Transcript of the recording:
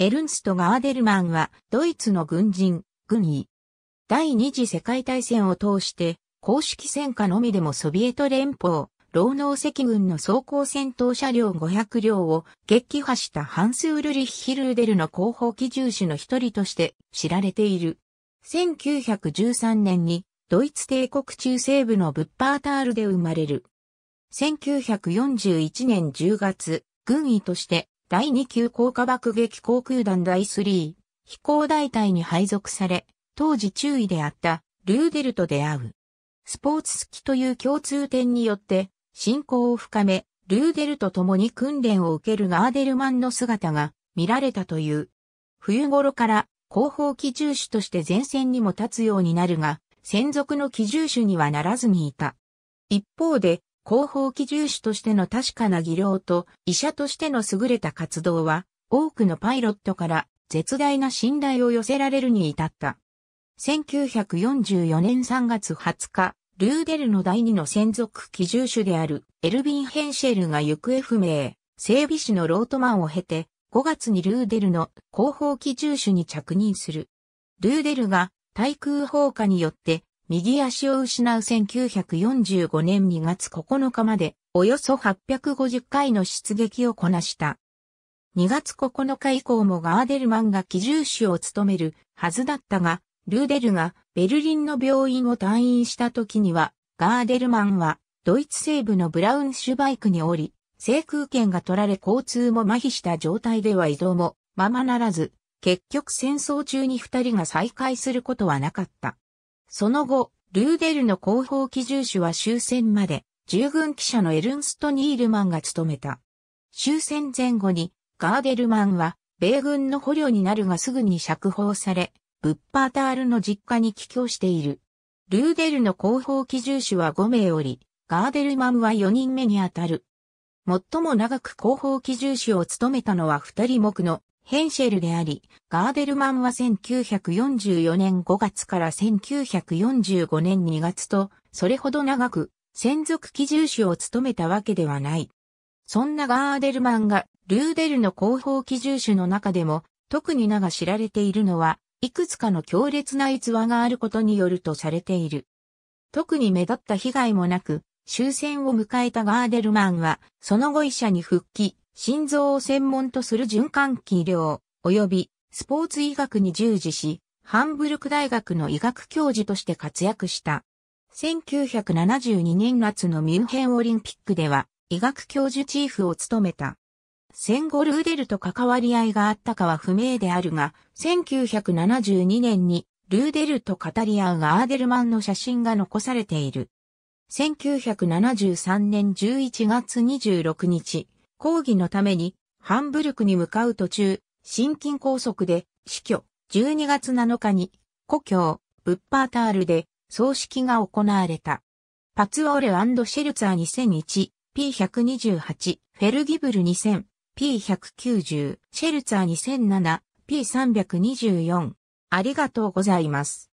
エルンスト・ガーデルマンは、ドイツの軍人、軍医。第二次世界大戦を通して、公式戦火のみでもソビエト連邦、労農赤軍の装甲戦闘車両500両を撃破したハンス・ウルリッヒルーデルの後方機銃手の一人として知られている。1913年にドイツ帝国中西部のブッパータールで生まれる。1941年10月、軍医として第2級降下爆撃航空団第3飛行大隊に配属され、当時中尉であったルーデルと出会う。スポーツ好きという共通点によって信仰を深め、ルーデルと共に訓練を受けるガーデルマンの姿が見られたという。冬頃から後方機銃手として前線にも立つようになるが、専属の機銃手にはならずにいた。一方で、広報機重視としての確かな技量と医者としての優れた活動は、多くのパイロットから絶大な信頼を寄せられるに至った。1944年3月20日、ルーデルの第二の専属機重手であるエルビン・ヘンシェルが行方不明、整備士のロートマンを経て、5月にルーデルの広報機重手に着任する。ルーデルが対空砲火によって右足を失う1945年2月9日まで、およそ850回の出撃をこなした。2月9日以降もガーデルマンが機銃手を務めるはずだったが、ルーデルがベルリンの病院を退院した時には、ガーデルマンはドイツ西部のブラウンシュバイクに降り、制空権が取られ交通も麻痺した状態では移動もままならず、結局戦争中に二人が再会することはなかった。その後、ルーデルの広報機銃手は終戦まで、従軍記者のエルンスト・ニールマンが務めた。終戦前後に、ガーデルマンは、米軍の捕虜になるがすぐに釈放され、ブッパータールの実家に帰郷している。ルーデルの広報機銃手は5名おり、ガーデルマンは4人目にあたる。最も長く広報機銃手を務めたのは2人目のヘンシェルであり、ガーデルマンは1944年5月から1945年2月と、それほど長く、専属機銃手を務めたわけではない。そんなガーデルマンが、ルーデルの後方機銃手の中でも、特に名が知られているのは、いくつかの強烈な逸話があることによるとされている。特に目立った被害もなく、終戦を迎えたガーデルマンは、その後医者に復帰、心臓を専門とする循環器医療、及びスポーツ医学に従事し、ハンブルク大学の医学教授として活躍した。1972年夏のミュンヘンオリンピックでは、医学教授チーフを務めた。戦後ルーデルと関わり合いがあったかは不明であるが、1972年にルーデルと語り合うガーデルマンの写真が残されている。1973年11月26日、抗議のためにハンブルクに向かう途中、心筋梗塞で死去、12月7日に故郷、ブッパータールで葬式が行われた。パツオーレシェルツァー 2001P128、フェルギブル 2000P190、シェルツァー 2007P324。ありがとうございます。